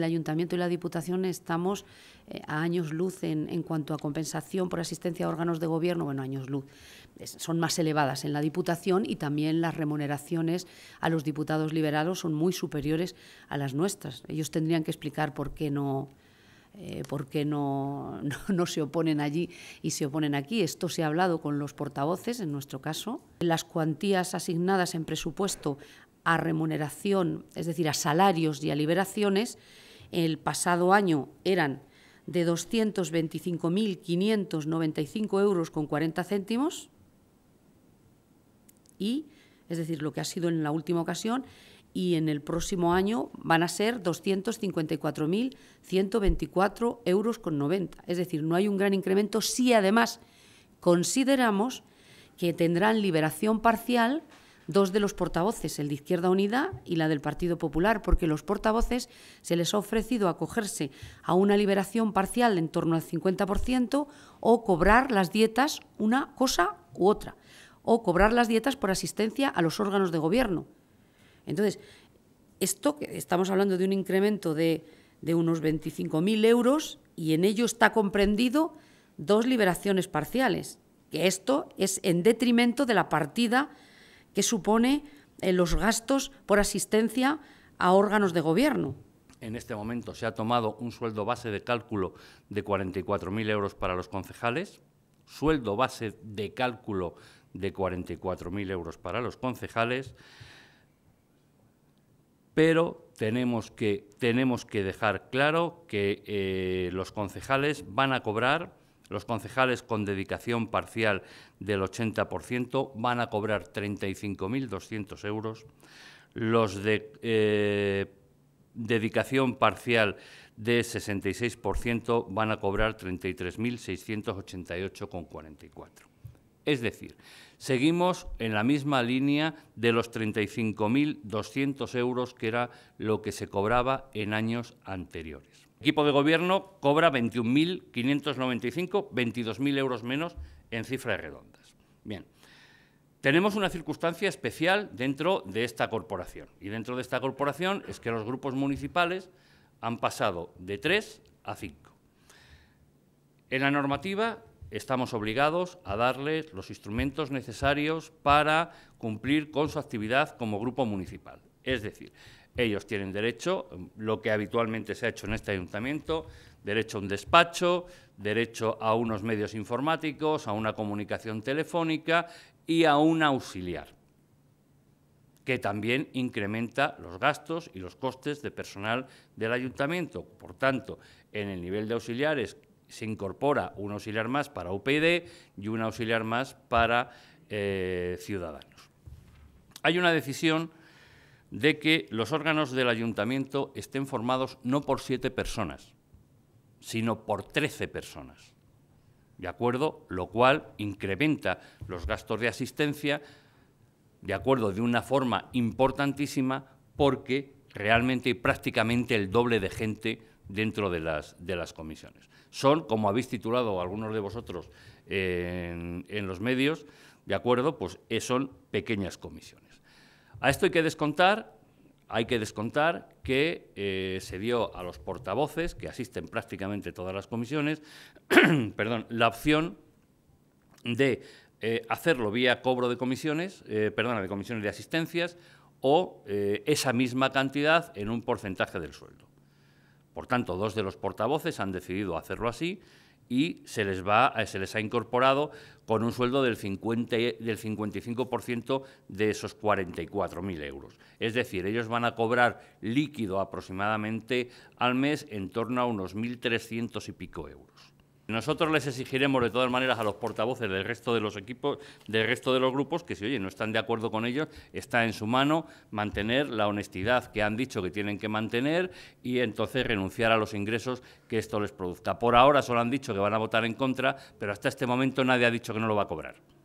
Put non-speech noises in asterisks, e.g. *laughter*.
el Ayuntamiento y la Diputación estamos eh, a años luz en, cuanto a compensación por asistencia a órganos de gobierno, bueno, años luz, son más elevadas en la Diputación y también las remuneraciones a los diputados liberados son muy superiores a las nuestras. Ellos tendrían que explicar por qué no, eh, por qué *laughs* no, se oponen allí y se oponen aquí. Esto se ha hablado con los portavoces, en nuestro caso. Las cuantías asignadas en presupuesto a remuneración, es decir, a salarios y a liberaciones, el pasado año eran de 225.595 euros con 40 céntimos y, es decir, lo que ha sido en la última ocasión y en el próximo año van a ser 254.124 euros con 90. Es decir, no hay un gran incremento si además consideramos que tendrán liberación parcial dos de los portavoces, el de Izquierda Unida y la del Partido Popular, porque los portavoces se les ha ofrecido acogerse a una liberación parcial en torno al 50% o cobrar las dietas una cosa u otra, o cobrar las dietas por asistencia a los órganos de gobierno. Entonces, esto que estamos hablando de un incremento de, de unos 25.000 euros y en ello está comprendido dos liberaciones parciales, que esto es en detrimento de la partida que supone eh, los gastos por asistencia a órganos de gobierno. En este momento se ha tomado un sueldo base de cálculo de 44.000 euros para los concejales, sueldo base de cálculo de 44.000 euros para los concejales, pero tenemos que, tenemos que dejar claro que eh, los concejales van a cobrar los concejales con dedicación parcial del 80% van a cobrar 35.200 euros. Los de eh, dedicación parcial de 66% van a cobrar 33.688,44. Es decir, seguimos en la misma línea de los 35.200 euros que era lo que se cobraba en años anteriores equipo de gobierno cobra 21.595, 22.000 euros menos en cifras redondas. Bien, tenemos una circunstancia especial dentro de esta corporación. Y dentro de esta corporación es que los grupos municipales han pasado de 3 a 5. En la normativa estamos obligados a darles los instrumentos necesarios para cumplir con su actividad como grupo municipal. Es decir, ellos tienen derecho, lo que habitualmente se ha hecho en este ayuntamiento, derecho a un despacho, derecho a unos medios informáticos, a una comunicación telefónica y a un auxiliar, que también incrementa los gastos y los costes de personal del ayuntamiento. Por tanto, en el nivel de auxiliares se incorpora un auxiliar más para UPD y un auxiliar más para eh, Ciudadanos. Hay una decisión de que los órganos del ayuntamiento estén formados no por siete personas, sino por trece personas. ¿De acuerdo? Lo cual incrementa los gastos de asistencia, de acuerdo, de una forma importantísima, porque realmente hay prácticamente el doble de gente dentro de las, de las comisiones. Son, como habéis titulado algunos de vosotros eh, en, en los medios, ¿de acuerdo? Pues eh, son pequeñas comisiones. A esto hay que descontar, hay que descontar que eh, se dio a los portavoces, que asisten prácticamente todas las comisiones, *clears throat* perdón, la opción de eh, hacerlo vía cobro de comisiones, eh, de comisiones de asistencias o esa misma cantidad en un porcentaje del sueldo. Por tanto, dos de los portavoces han decidido hacerlo así y se les, va, eh, se les ha incorporado con un sueldo del, del 55% de esos 44.000 euros. Es decir, ellos van a cobrar líquido aproximadamente al mes en torno a unos 1.300 y pico euros. Nosotros les exigiremos de todas maneras a los portavoces del resto de los equipos, del resto de los grupos, que si oye, no están de acuerdo con ellos, está en su mano mantener la honestidad que han dicho que tienen que mantener y entonces renunciar a los ingresos que esto les produzca. Por ahora solo han dicho que van a votar en contra, pero hasta este momento nadie ha dicho que no lo va a cobrar.